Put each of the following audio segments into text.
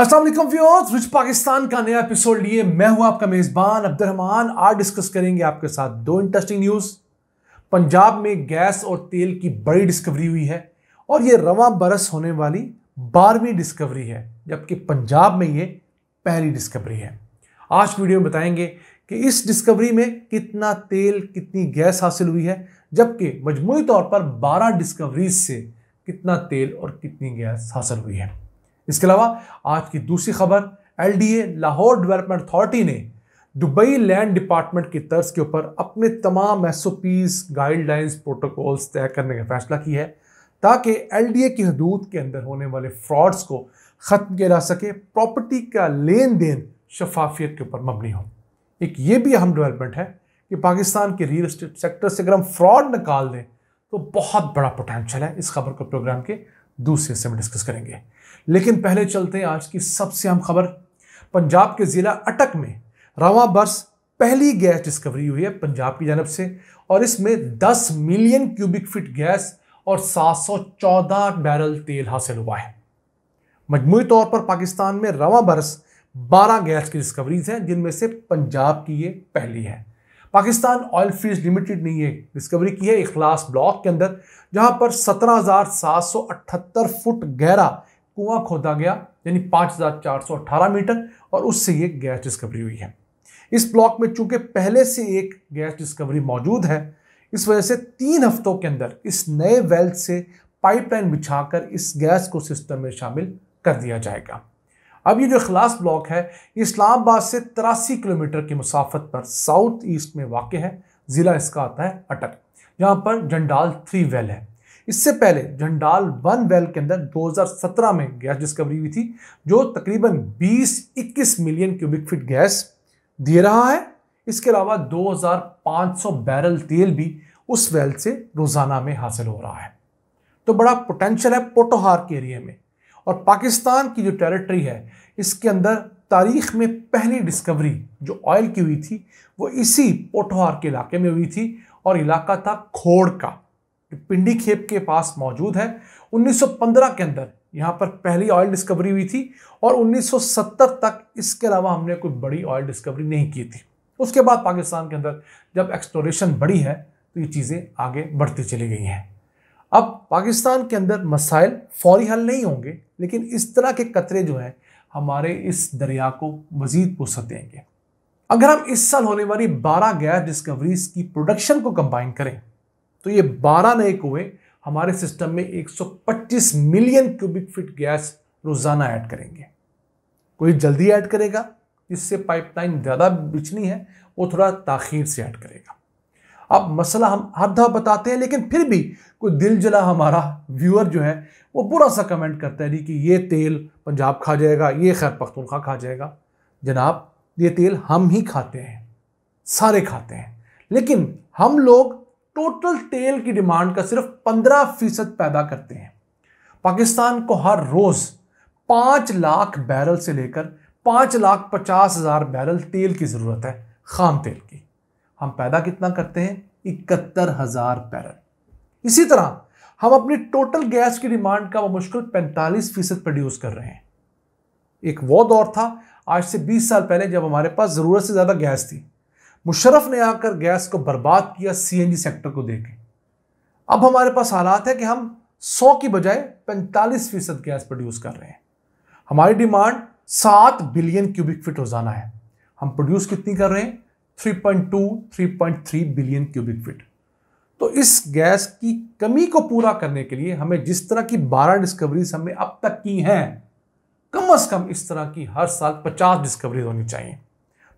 Aslam viewers rich Pakistan का नया episode लिए मैं हूं आपका मेज़बान अब्दुलरहमान आज डिस्कस करेंगे आपके साथ दो इंटरेस्टिंग न्यूज़ पंजाब में गैस और तेल की बड़ी डिस्कवरी हुई है और ये रवा बरस होने वाली बारहवीं डिस्कवरी है जबकि पंजाब में ये पहली डिस्कवरी है आज वीडियो में बताएंगे कि इस डिस्कवरी में कितना तेल कितनी गैस हासिल हुई है जबकि मजमू तौर पर बारह डिस्कवरीज से कितना तेल और कितनी गैस हासिल हुई है इसके अलावा आज की दूसरी खबर एलडीए लाहौर डेवलपमेंट अथॉरिटी ने दुबई लैंड डिपार्टमेंट की तर्ज के ऊपर अपने तमाम S O Ps guidelines protocols तय करने का फैसला किया है ताकि ए की हदूद के अंदर होने वाले फ्रॉड्स को ख़त्म किया जा सके प्रॉपर्टी का लेन देन शफाफियत के ऊपर मबनी हो एक ये भी अहम डेवलपमेंट है कि पाकिस्तान के रियल इस्टेट सेक्टर से अगर हम फ्रॉड निकाल दें तो बहुत बड़ा पोटेंशल है इस खबर को प्रोग्राम के दूसरे से डिस्कस करेंगे लेकिन पहले चलते हैं आज की सबसे अहम खबर पंजाब के ज़िला अटक में रवा बर्स पहली गैस डिस्कवरी हुई है पंजाब की जानब से और इसमें 10 मिलियन क्यूबिक फीट गैस और 714 बैरल तेल हासिल हुआ है मजमू तौर पर पाकिस्तान में रवा बरस 12 गैस की डिस्कवरीज हैं जिनमें से पंजाब की ये पहली है पाकिस्तान ऑयल फील्ड लिमिटेड ने ये डिस्कवरी की है इखलास ब्लॉक के अंदर जहां पर 17,778 फुट गहरा कुआं खोदा गया यानी 5,418 मीटर और उससे ये गैस डिस्कवरी हुई है इस ब्लॉक में चूंकि पहले से एक गैस डिस्कवरी मौजूद है इस वजह से तीन हफ्तों के अंदर इस नए वेल्थ से पाइपलाइन बिछाकर इस गैस को सिस्टम में शामिल कर दिया जाएगा अब ये जो अखलास ब्लॉक है इस्लामाबाद से तिरासी किलोमीटर की मुसाफत पर साउथ ईस्ट में वाक़ है ज़िला इसका आता है अटक यहाँ पर जंडाल थ्री वेल है इससे पहले जंडाल वन वेल के अंदर 2017 में गैस डिस्कवरी हुई थी जो तकरीबन 20-21 मिलियन क्यूबिक फीट गैस दे रहा है इसके अलावा 2500 बैरल तेल भी उस वेल से रोज़ाना में हासिल हो रहा है तो बड़ा पोटेंशियल है पोटोहार के एरिए में और पाकिस्तान की जो टेरिटरी है इसके अंदर तारीख में पहली डिस्कवरी जो ऑयल की हुई थी वो इसी पोठोहार के इलाके में हुई थी और इलाका था खोड़ का जो पिंडी खेप के पास मौजूद है 1915 के अंदर यहाँ पर पहली ऑयल डिस्कवरी हुई थी और 1970 तक इसके अलावा हमने कोई बड़ी ऑयल डिस्कवरी नहीं की थी उसके बाद पाकिस्तान के अंदर जब एक्सप्लोरेशन बढ़ी है तो ये चीज़ें आगे बढ़ती चली गई हैं पाकिस्तान के अंदर मसाइल फौरी हल नहीं होंगे लेकिन इस तरह के कतरे जो हैं हमारे इस दरिया को मज़ीद पुरस्त देंगे अगर हम इस साल होने वाली 12 गैस डिस्कवरीज की प्रोडक्शन को कंबाइन करें तो ये 12 नए कुएं हमारे सिस्टम में 125 मिलियन क्यूबिक फीट गैस रोज़ाना ऐड करेंगे कोई जल्दी ऐड करेगा जिससे पाइपलाइन ज़्यादा बिछनी है वो थोड़ा ताखीर से ऐड करेगा अब मसला हम हर दफ़ा बताते हैं लेकिन फिर भी कोई दिल जला हमारा व्यूअर जो है वो बुरा सा कमेंट करता है कि ये तेल पंजाब खा जाएगा ये खैर पख्तूनखा खा जाएगा जनाब ये तेल हम ही खाते हैं सारे खाते हैं लेकिन हम लोग टोटल तेल की डिमांड का सिर्फ पंद्रह फीसद पैदा करते हैं पाकिस्तान को हर रोज़ पाँच लाख बैरल से लेकर पाँच लाख पचास हज़ार बैरल तेल की ज़रूरत है खाम तेल की हम पैदा कितना करते हैं इकहत्तर हजार बैरल इसी तरह हम अपनी टोटल गैस की डिमांड का मुश्किल 45 फीसद प्रोड्यूस कर रहे हैं एक वो दौर था आज से 20 साल पहले जब हमारे पास ज़रूरत से ज़्यादा गैस थी मुशरफ ने आकर गैस को बर्बाद किया सी सेक्टर को देखें अब हमारे पास हालात है कि हम 100 की बजाय 45 फीसद गैस प्रोड्यूस कर रहे हैं हमारी डिमांड सात बिलियन क्यूबिक फीट रोजाना है हम प्रोड्यूस कितनी कर रहे हैं 3.2 3.3 बिलियन क्यूबिक फीट तो इस गैस की कमी को पूरा करने के लिए हमें जिस तरह की 12 डिस्कवरीज हमने अब तक की हैं कम से कम इस तरह की हर साल 50 डिस्कवरीज होनी चाहिए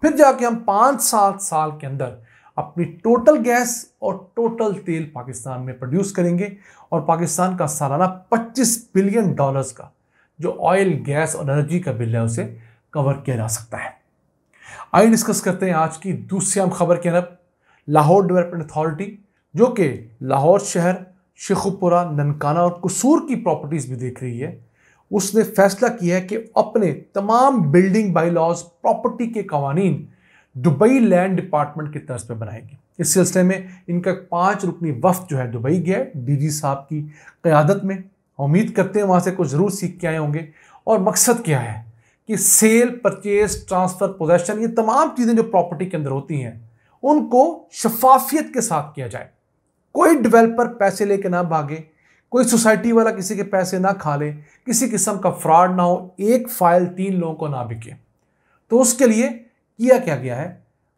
फिर जाके हम पाँच सात साल के अंदर अपनी टोटल गैस और टोटल तेल पाकिस्तान में प्रोड्यूस करेंगे और पाकिस्तान का सालाना 25 बिलियन डॉलर्स का जो ऑयल गैस और एनर्जी का बिल है उसे कवर किया जा सकता है आइए डिस्कस करते हैं आज की दूसरी अहम खबर के अनब लाहौर डेवलपमेंट अथॉरिटी जो कि लाहौर शहर शेखुपुरा ननकाना और कसूर की प्रॉपर्टीज़ भी देख रही है उसने फैसला किया है कि अपने तमाम बिल्डिंग बाई लॉज प्रॉपर्टी के कवानी दुबई लैंड डिपार्टमेंट के तर्ज पर बनाएगी इस सिलसिले में इनका पाँच रुकनी वफ्त जो है दुबई गया है डी जी साहब की क़्यादत में उम्मीद करते हैं वहाँ से कुछ ज़रूर सीख के आए होंगे और मकसद क्या है कि सेल परचेज ट्रांसफर पोजेशन ये तमाम चीज़ें जो प्रॉपर्टी के अंदर होती हैं उनको शफाफियत के साथ किया जाए कोई डेवलपर पैसे लेके ना भागे कोई सोसाइटी वाला किसी के पैसे ना खा ले किसी किस्म का फ्रॉड ना हो एक फाइल तीन लोगों को ना बिके तो उसके लिए किया क्या गया है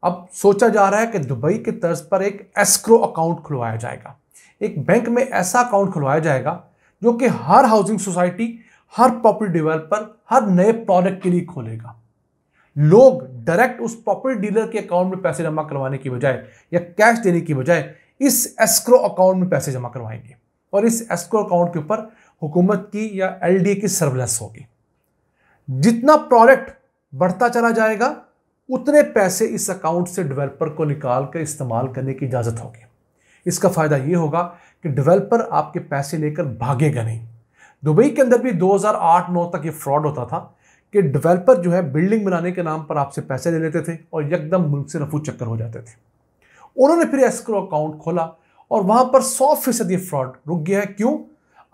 अब सोचा जा रहा है कि दुबई के तर्ज पर एक एस्क्रो अकाउंट खुलवाया जाएगा एक बैंक में ऐसा अकाउंट खुलवाया जाएगा जो कि हर हाउसिंग सोसाइटी हर प्रॉपर्टी डेवलपर हर नए प्रोडक्ट के लिए खोलेगा लोग डायरेक्ट उस प्रॉपर्टी डीलर के अकाउंट में पैसे जमा करवाने की बजाय या कैश देने की बजाय इस एस्क्रो अकाउंट में पैसे जमा करवाएंगे और इस एस्क्रो अकाउंट के ऊपर हुकूमत की या एल की सर्वलेंस होगी जितना प्रोडक्ट बढ़ता चला जाएगा उतने पैसे इस अकाउंट से डेवलपर को निकाल कर इस्तेमाल करने की इजाज़त होगी इसका फ़ायदा ये होगा कि डेवलपर आपके पैसे लेकर भागेगा नहीं दुबई के अंदर भी 2008-9 तक ये फ्रॉड होता था कि डेवलपर जो है बिल्डिंग बनाने के नाम पर आपसे पैसे ले लेते थे और यकदम मुल्क से नफू चक्कर हो जाते थे उन्होंने फिर एस्क्रो अकाउंट खोला और वहाँ पर सौ फीसद ये फ्रॉड रुक गया है क्यों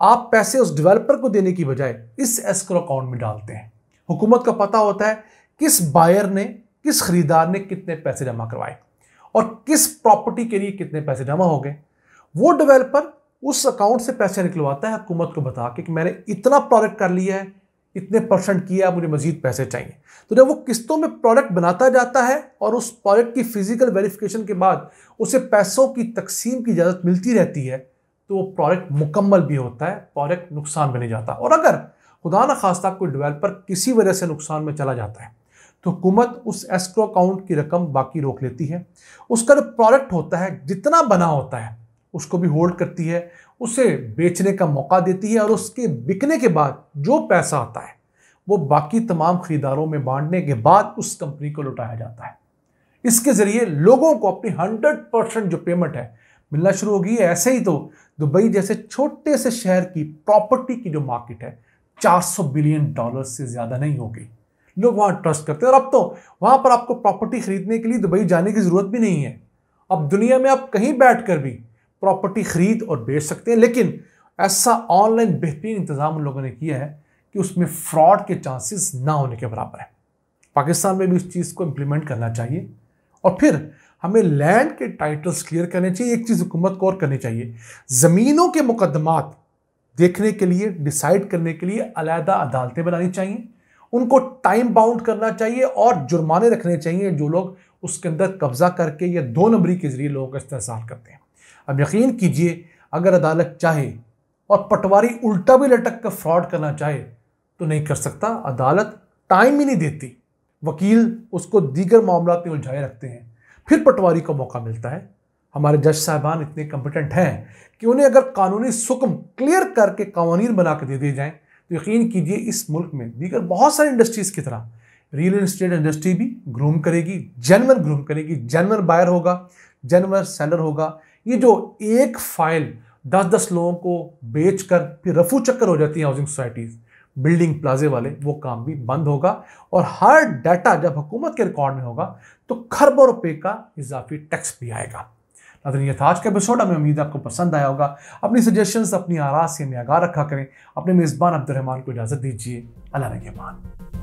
आप पैसे उस डिवेल्पर को देने की बजाय इस एस्क्रो अकाउंट में डालते हैं हुकूमत का पता होता है किस बायर ने किस खरीदार ने कितने पैसे जमा करवाए और किस प्रॉपर्टी के लिए कितने पैसे जमा हो गए वो डेवलपर उस अकाउंट से पैसे निकलवाता है हुकूमत को बता के कि मैंने इतना प्रोडक्ट कर लिया है इतने परसेंट किया मुझे मजीद पैसे चाहिए तो जब वो किस्तों में प्रोडक्ट बनाता जाता है और उस प्रोडक्ट की फ़िज़िकल वेरिफिकेशन के बाद उसे पैसों की तकसीम की इजाज़त मिलती रहती है तो वो प्रोडक्ट मुकम्मल भी होता है प्रोडक्ट नुकसान में नहीं जाता और अगर खुदा न खास्ता कोई डिवेलपर किसी वजह से नुकसान में चला जाता है तो हुकूमत उस एस्क्रो अकाउंट की रकम बाकी रोक लेती है उसका जो प्रोडक्ट होता है जितना बना होता है उसको भी होल्ड करती है उसे बेचने का मौका देती है और उसके बिकने के बाद जो पैसा आता है वो बाकी तमाम खरीदारों में बांटने के बाद उस कंपनी को लुटाया जाता है इसके ज़रिए लोगों को अपनी हंड्रेड परसेंट जो पेमेंट है मिलना शुरू होगी ऐसे ही तो दुबई जैसे छोटे से शहर की प्रॉपर्टी की जो मार्केट है 400 बिलियन डॉलर से ज़्यादा नहीं होगी लोग वहाँ ट्रस्ट करते हैं और अब तो वहाँ पर आपको प्रॉपर्टी खरीदने के लिए दुबई जाने की ज़रूरत भी नहीं है अब दुनिया में आप कहीं बैठ कर भी प्रॉपर्टी खरीद और बेच सकते हैं लेकिन ऐसा ऑनलाइन बेहतरीन इंतज़ाम उन लोगों ने किया है कि उसमें फ्रॉड के चांसेस ना होने के बराबर है पाकिस्तान में भी इस चीज़ को इम्प्लीमेंट करना चाहिए और फिर हमें लैंड के टाइटल्स क्लियर करने चाहिए एक चीज़ हुकूमत को और करनी चाहिए ज़मीनों के मुकदमात देखने के लिए डिसाइड करने के लिए अलहदा अदालतें बनानी चाहिए उनको टाइम बाउंड करना चाहिए और जुर्माने रखने चाहिए जो लोग उसके अंदर कब्जा करके या दो नंबरी के जरिए लोगों का इस्तेसाल करते हैं अब यकीन कीजिए अगर अदालत चाहे और पटवारी उल्टा भी लटक कर फ्रॉड करना चाहे तो नहीं कर सकता अदालत टाइम ही नहीं देती वकील उसको दीगर मामला में उलझाए रखते हैं फिर पटवारी को मौका मिलता है हमारे जज साहबान इतने कम्पिटेंट हैं कि उन्हें अगर कानूनी सुकम क्लियर करके कवानी बना के दे दिए जाएँ तो यकीन कीजिए इस मुल्क में दीगर बहुत सारी इंडस्ट्रीज़ की तरह रियल इस्टेट इंडस्ट्री भी ग्रूम करेगी जनवर ग्रूम करेगी जनवर बायर होगा जनवर सेलर होगा ये जो एक फाइल दस दस लोगों को बेच कर फिर रफू चक्कर हो जाती है हाउसिंग सोसाइटीज़ बिल्डिंग प्लाजे वाले वो काम भी बंद होगा और हर डाटा जब हुकूमत के रिकॉर्ड में होगा तो खरबों रुपए का इजाफी टैक्स भी आएगा नाजरीन ये था आज का एपिसोड हमें उम्मीद आपको पसंद आया होगा अपनी सजेशंस अपनी आरा से हमें आगाह रखा करें अपने मेज़बान अब्दुलरहमान को इजाज़त दीजिए अल्लाह रहमान